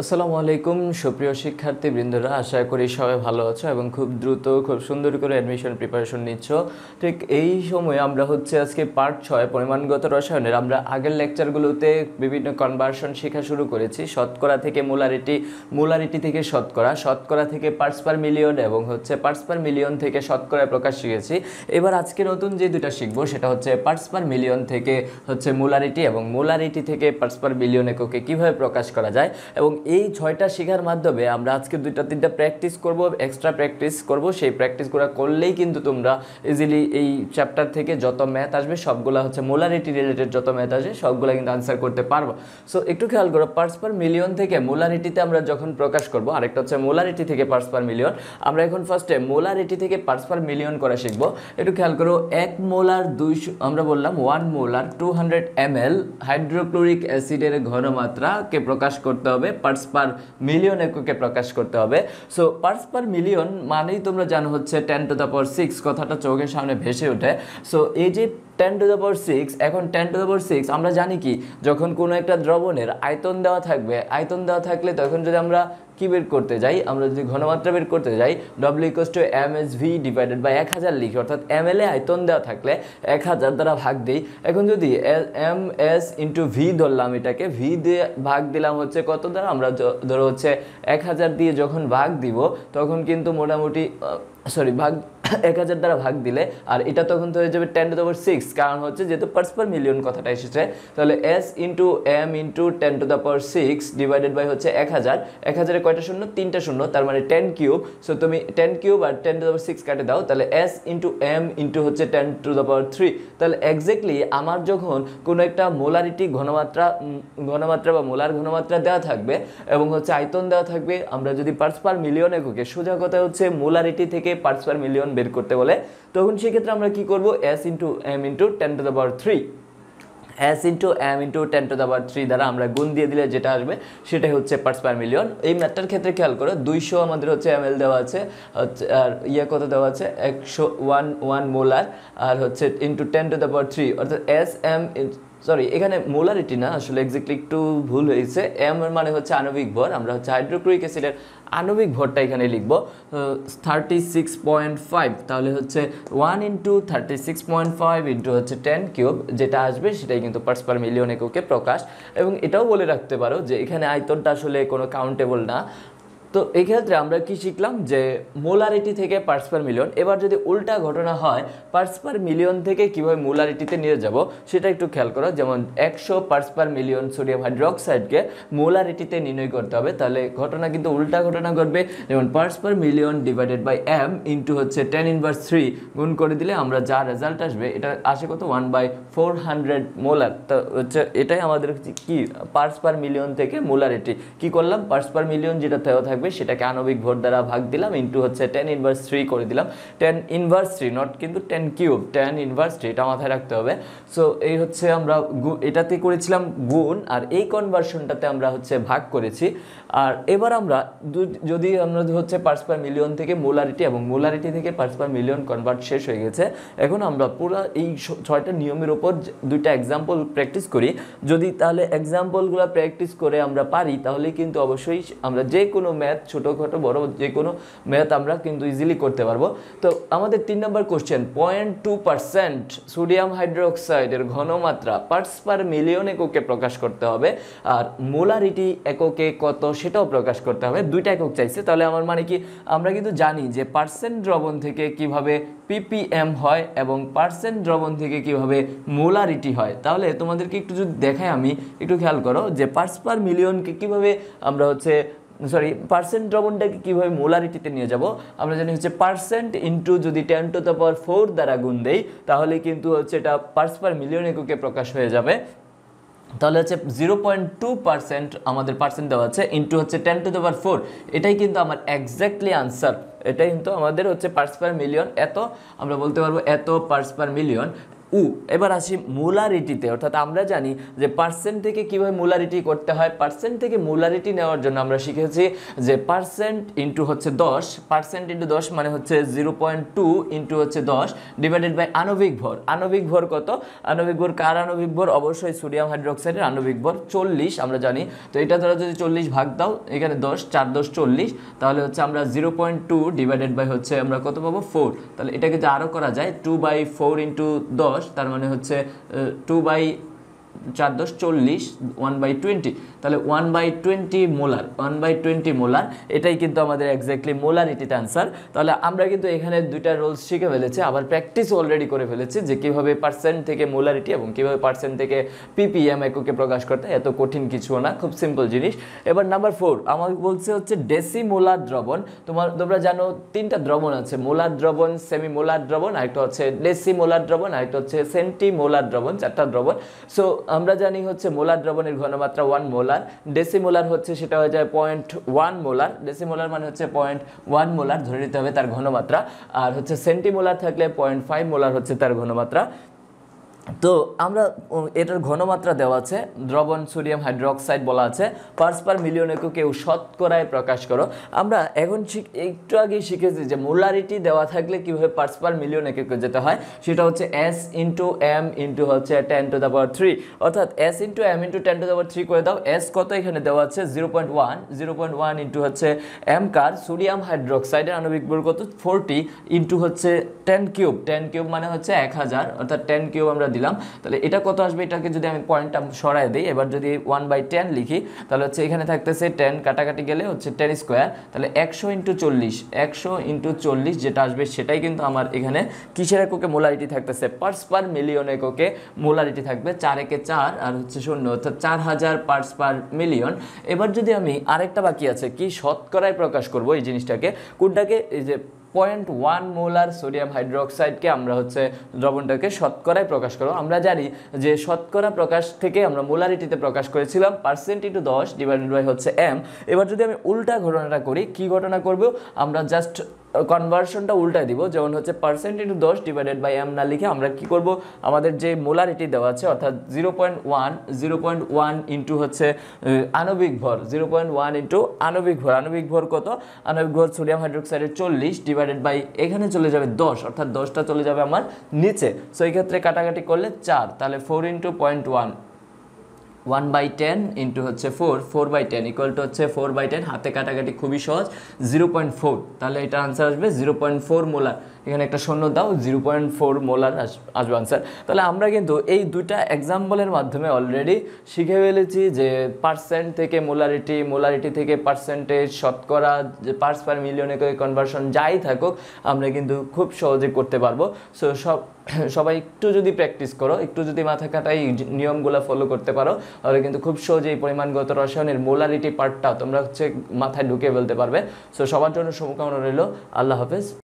আসসালামু আলাইকুম সুপ্রিয় শিক্ষার্থীবৃন্দরা আশা করি সবাই ভালো আছো এবং খুব দ্রুত খুব সুন্দর করে অ্যাডমিশন প্রিপারেশন নিচ্ছ ঠিক এই সময়ে আমরা হচ্ছে আজকে পার্ট ছয় পরিমাণগত রসায়নের আমরা আগের লেকচারগুলোতে বিভিন্ন কনভার্সন শেখা শুরু করেছি শতকরা থেকে মোলারিটি মোলারিটি থেকে শতকরা শতকরা থেকে পার্টস পার মিলিয়ন এবং হচ্ছে পার্টস পার মিলিয়ন থেকে শতকরায় প্রকাশ শিখেছি এবার আজকে নতুন যে দুটা শিখব সেটা হচ্ছে পার্টস পার মিলিয়ন থেকে হচ্ছে মোলারিটি এবং মোলারিটি থেকে পার্টস পার মিলিয়ন এককে কীভাবে প্রকাশ করা যায় এবং এই ছয়টা শেখার মাধ্যমে আমরা আজকে দুইটা তিনটা প্র্যাকটিস করব এক্সট্রা প্র্যাকটিস করব সেই প্র্যাকটিসগুলো করলেই কিন্তু তোমরা ইজিলি এই চ্যাপ্টার থেকে যত ম্যাথ আসবে সবগুলো হচ্ছে মোলারিটি রিলেটেড যত ম্যাথ আসবে সবগুলো কিন্তু আনসার করতে পারবো সো একটু খেয়াল করো পার্স পার মিলিয়ন থেকে মোলারিটিতে আমরা যখন প্রকাশ করব আরেকটা হচ্ছে মোলারিটি থেকে পার্স পার মিলিয়ন আমরা এখন ফার্স্টে মোলারিটি থেকে পার্স পার মিলিয়ন করা শিখবো একটু খেয়াল করো এক মোলার দুইশো আমরা বললাম one molar two hundred M L hydrochloric অ্যাসিডের ঘনমাত্রাকে প্রকাশ করতে হবে পার পার্স পার মিলিয়ন এককে প্রকাশ করতে হবে সো পার্স পার মিলিয়ন মানেই তোমরা জানো হচ্ছে ten to the power six কথাটা চোখের সামনে ভেসে ওঠে সো এই যে ten to the power six এখন ten to the power six আমরা জানি কি যখন কোনো একটা দ্রবণের আয়তন দেওয়া থাকবে আয়তন দেওয়া থাকলে তখন যদি আমরা কি বের করতে যাই আমরা যদি ঘনমাত্রা বের করতে যাই W equals two M S V divided by এক হাজার লিখি অর্থাৎ এম এল এ আয়তন দেওয়া থাকলে এক হাজার দ্বারা ভাগ দিই এখন যদি এম এস ইন্টু ভি ধরলাম এটাকে ভি দিয়ে ভাগ দিলাম হচ্ছে কত দ্বারা আমরা ধরো হচ্ছে এক হাজার দিয়ে যখন ভাগ দিব তখন কিন্তু মোটামুটি সরি ভাগ এক হাজার দ্বারা ভাগ দিলে আর এটা তখন তো হয়ে যাবে টেন টু দ্য সিক্স কারণ হচ্ছে যেহেতু পার্স পার মিলিয়ন কথাটা এসেছে তাহলে S into M into ten to the power six divided by হচ্ছে এক হাজার এক হাজারে কয়টা শূন্য তিনটা শূন্য তার মানে টেন কিউব সো তুমি টেন কিউব আর টেন টু দ্য সিক্স কাটে দাও তাহলে এস ইন্টু এম ইন্টু হচ্ছে ten to the power three তাহলে একজাক্টলি আমার যখন কোনো একটা মোলারিটি ঘনমাত্রা ঘনমাত্রা বা মোলার ঘনমাত্রা দেওয়া থাকবে এবং হচ্ছে আয়তন দেওয়া থাকবে আমরা যদি পার্স পার মিলিয়ন এককে সোজা কথা হচ্ছে মোলারিটি থেকে পার্স পার মিলিয়ন বের করতে বলে তখন সেক্ষেত্রে আমরা কি করব S into M into ten to the power three S into M into ten to the power three দ্বারা আমরা গুণ দিয়ে দিলে যেটা আসবে সেটাই হচ্ছে পার্টস পার মিলিয়ন এই ম্যাথটার ক্ষেত্রে খেয়াল করো দুইশো আমাদের হচ্ছে এম এল দেওয়া আছে আর ইয়ে কত দেওয়া আছে একশো ওয়ান ওয়ান মোলার আর হচ্ছে into ten to the power three অর্থাৎ এস এম সরি এখানে মোলারিটি না আসলে এক্স্যাক্টলি একটু ভুল হয়েছে এম এর মানে হচ্ছে আণবিক ভর আমরা হচ্ছে হাইড্রোক্লোরিক অ্যাসিডের আণবিক ভরটা এখানে লিখব থার্টি সিক্স পয়েন্ট ফাইভ তাহলে হচ্ছে one into thirty six point five into হচ্ছে টেন কিউব যেটা আসবে সেটাই কিন্তু পার্টস পার মিলিয়ন এককে প্রকাশ এবং এটাও বলে রাখতে পারো যে এখানে আয়তনটা আসলে কোনো কাউন্টেবল না তো এই ক্ষেত্রে আমরা কি শিখলাম যে মোলারিটি থেকে পার্টস পার মিলিয়ন এবার যদি উল্টা ঘটনা হয় পার্টস পার মিলিয়ন থেকে কীভাবে মোলারিটিতে নিয়ে যাব সেটা একটু খেয়াল করো যেমন একশো পার্টস পার মিলিয়ন সোডিয়াম হাইড্রোক্সাইডকে মোলারিটিতে নির্ণয় করতে হবে তাহলে ঘটনা কিন্তু উল্টা ঘটনা ঘটবে যেমন parts per million divided by M into হচ্ছে টেন ইনভার্স থ্রি গুণ করে দিলে আমরা যা রেজাল্ট আসবে এটা আসে কত one by four hundred molar তো হচ্ছে এটাই আমাদের কি পার্টস পার মিলিয়ন থেকে মোলারিটি কি করলাম পার্টস পার মিলিয়ন যেটা থাকবে থাকবে সেটাকে আণবিক ভোট দ্বারা ভাগ দিলাম ইন্টু হচ্ছে টেন ইনভার্স থ্রি করে দিলাম টেন ইনভার্স থ্রি নট কিন্তু ten cube ten inverse three এটা মাথায় রাখতে হবে সো এই হচ্ছে আমরা এটাতে করেছিলাম গুণ আর এই কনভার্সনটাতে আমরা হচ্ছে ভাগ করেছি আর এবার আমরা যদি আমরা হচ্ছে পার্স পার মিলিয়ন থেকে মোলারিটি এবং মোলারিটি থেকে পার্স পার মিলিয়ন কনভার্ট শেষ হয়ে গেছে এখন আমরা পুরো এই ছয়টা নিয়মের ওপর দুইটা এক্সাম্পল প্র্যাকটিস করি যদি তাহলে এক্সাম্পলগুলো প্র্যাকটিস করে আমরা পারি তাহলে কিন্তু অবশ্যই আমরা যে কোনো ম্যাথ ম্যাথ ছোটোখাটো বড় যে কোনো ম্যাথ আমরা কিন্তু ইজিলি করতে পারবো তো আমাদের তিন নম্বর question point two percent sodium হাইড্রোক্সাইডের ঘনমাত্রা পার্টস পার মিলিয়ন এককে প্রকাশ করতে হবে আর মোলারিটি এককে কত সেটাও প্রকাশ করতে হবে দুইটা একক চাইছে তাহলে আমার মানে কি আমরা কিন্তু জানি যে পার্সেন্ট দ্রবণ থেকে কিভাবে পিপিএম হয় এবং পার্সেন্ট দ্রবণ থেকে কিভাবে মোলারিটি হয় তাহলে তোমাদেরকে একটু যদি দেখাই আমি একটু খেয়াল করো যে পার্স পার মিলিয়নকে কিভাবে আমরা হচ্ছে সরি পার্সেন্ট দ্রবণটাকে কীভাবে মোলারিটিতে নিয়ে যাব আমরা জানি হচ্ছে পার্সেন্ট ইন্টু যদি ten to the power four দ্বারা গুণ দেই তাহলে কিন্তু হচ্ছে এটা পার্স পার মিলিয়ন এককে প্রকাশ হয়ে যাবে তাহলে হচ্ছে জিরো পয়েন্ট টু পার্সেন্ট আমাদের পার্সেন্ট দেওয়া আছে ইন্টু হচ্ছে ten to the power four এটাই কিন্তু আমার এক্স্যাক্টলি আনসার এটাই কিন্তু আমাদের হচ্ছে পার্স পার মিলিয়ন এত আমরা বলতে পারবো এত পার্স পার মিলিয়ন উ এবার আসি মোলারিটিতে অর্থাৎ আমরা জানি যে পার্সেন্ট থেকে কীভাবে মোলারিটি করতে হয় পার্সেন্ট থেকে মোলারিটি নেওয়ার জন্য আমরা শিখেছি যে পার্সেন্ট ইন্টু হচ্ছে দশ পার্সেন্ট ইন্টু দশ মানে হচ্ছে জিরো পয়েন্ট টু ইন্টু হচ্ছে দশ ডিভাইডেড বাই আণবিক ভর আণবিক ভর কত আণবিক ভর কার আণবিক ভর অবশ্যই সোডিয়াম হাইড্রোক্সাইডের আণবিক ভর চল্লিশ আমরা জানি তো এটা ধরো যদি চল্লিশ ভাগ দাও এখানে দশ চার দশ চল্লিশ তাহলে হচ্ছে আমরা zero point two divided by হচ্ছে আমরা কত পাবো ফোর তাহলে এটাকে যদি আরও করা যায় টু বাই ফোর ইন্টু দশ দশ তার মানে হচ্ছে টু বাই চার দশ চল্লিশ ওয়ান বাই টোয়েন্টি তাহলে one by twenty molar one by twenty molar এটাই কিন্তু আমাদের এক্স্যাক্টলি মোলারিটিটা অ্যান্সার তাহলে আমরা কিন্তু এখানে দুইটা রোলস শিখে ফেলেছি আবার প্র্যাকটিস অলরেডি করে ফেলেছি যে কীভাবে পার্সেন্ট থেকে মোলারিটি এবং কীভাবে পার্সেন্ট থেকে পিপিএম এককে প্রকাশ করতে এত কঠিন কিছু না খুব সিম্পল জিনিস এবার নাম্বার ফোর আমার বলছে হচ্ছে মোলার দ্রবণ তোমার তোমরা জানো তিনটা দ্রবণ আছে মোলার দ্রবণ সেমি মোলার দ্রবণ আরেকটা হচ্ছে মোলার দ্রবণ আরেকটা হচ্ছে সেন্টি মোলার দ্রবণ চারটা দ্রবণ সো আমরা জানি হচ্ছে মোলার দ্রবণের ঘনমাত্রা ওয়ান মোলার ডেসিমোলার হচ্ছে সেটা হয়ে যায় পয়েন্ট ওয়ান মোলার ডেসিমোলার মানে হচ্ছে পয়েন্ট ওয়ান মোলার ধরে নিতে হবে তার ঘনমাত্রা আর হচ্ছে সেন্টিমোলার থাকলে পয়েন্ট ফাইভ মোলার হচ্ছে তার ঘনমাত্রা তো আমরা এটার ঘনমাত্রা দেওয়া আছে দ্রবণ সোডিয়াম হাইড্রোক্সাইড বলা আছে পার্স পার মিলিয়ন কেউ শতকরায় প্রকাশ করো আমরা এখন একটু আগেই শিখেছি যে মোলারিটি দেওয়া থাকলে কীভাবে পার্স পার মিলিয়ন এককে যেতে হয় সেটা হচ্ছে এস ইন্টু এম ইন্টু হচ্ছে ten to the power three অর্থাৎ S into M into ten to the power three করে দাও এস কত এখানে দেওয়া আছে zero point one zero point one into হচ্ছে এম কার সোডিয়াম হাইড্রোক্সাইডের আণবিক ভর কত ফোরটি ইন্টু হচ্ছে টেন কিউব টেন কিউব মানে হচ্ছে এক হাজার অর্থাৎ টেন কিউব আমরা দিলাম তাহলে এটা কত আসবে এটাকে যদি আমি পয়েন্টটা সরাই দিই এবার যদি ওয়ান বাই টেন লিখি তাহলে হচ্ছে এখানে থাকতেছে টেন কাটাকাটি গেলে হচ্ছে টেন স্কোয়ার তাহলে একশো ইন্টু চল্লিশ একশো ইন্টু চল্লিশ যেটা আসবে সেটাই কিন্তু আমার এখানে কিসের এককে মোলারিটি থাকতেছে পার্স পার মিলিয়ন এককে মোলারিটি থাকবে চার একে চার আর হচ্ছে শূন্য অর্থাৎ চার হাজার পার্স পার মিলিয়ন এবার যদি আমি আরেকটা বাকি আছে কি শতকরায় প্রকাশ করবো এই জিনিসটাকে কোনটাকে এই যে পয়েন্ট ওয়ান মোলার সোডিয়াম হাইড্রোক্সাইডকে আমরা হচ্ছে দ্রবণটাকে শতকরায় প্রকাশ করব আমরা জানি যে শতকরা প্রকাশ থেকে আমরা মোলারিটিতে প্রকাশ করেছিলাম পার্সেন্ট ইটু দশ ডিভাইডেড বাই হচ্ছে এম এবার যদি আমি উল্টা ঘটনাটা করি কি ঘটনা করব আমরা জাস্ট কনভার্সনটা উল্টা দিব যেমন হচ্ছে পার্সেন্ট ইন্টু দশ ডিভাইডেড বাই এম না লিখে আমরা কি করব আমাদের যে মোলারিটি দেওয়া আছে অর্থাৎ zero point one zero point one into হচ্ছে আণবিক ভর জিরো পয়েন্ট ওয়ান ইন্টু আণবিক ভর আণবিক ভর কত আণবিক ভর সোডিয়াম হাইড্রোক্সাইডের চল্লিশ ডিভাইডেড বাই এখানে চলে যাবে দশ অর্থাৎ দশটা চলে যাবে আমার নিচে সো এই ক্ষেত্রে কাটাকাটি করলে চার তাহলে four into point one one by ten into হচ্ছে four four by ten equal to হচ্ছে ফোর বাই টেন হাতে কাটাকাটি খুবই সহজ জিরো পয়েন্ট ফোর তাহলে এটা আনসার আসবে জিরো পয়েন্ট ফোর মোলার এখানে একটা শূন্য দাও জিরো পয়েন্ট ফোর মোলার আসবে আনসার তাহলে আমরা কিন্তু এই দুইটা এক্সাম্পলের মাধ্যমে অলরেডি শিখে ফেলেছি যে পার্সেন্ট থেকে মোলারিটি মোলারিটি থেকে পার্সেন্টেজ শতকরা যে পার্স পার মিলিয়নে করে কনভার্সন যাই থাকুক আমরা কিন্তু খুব সহজে করতে পারবো সো সব সবাই একটু যদি প্র্যাকটিস করো একটু যদি মাথা এই নিয়মগুলো ফলো করতে পারো তাহলে কিন্তু খুব সহজে এই পরিমাণগত রসায়নের মোলারিটি পার্টটা তোমরা হচ্ছে মাথায় ঢুকে ফেলতে পারবে সো সবার জন্য শুভকামনা রইল আল্লাহ হাফেজ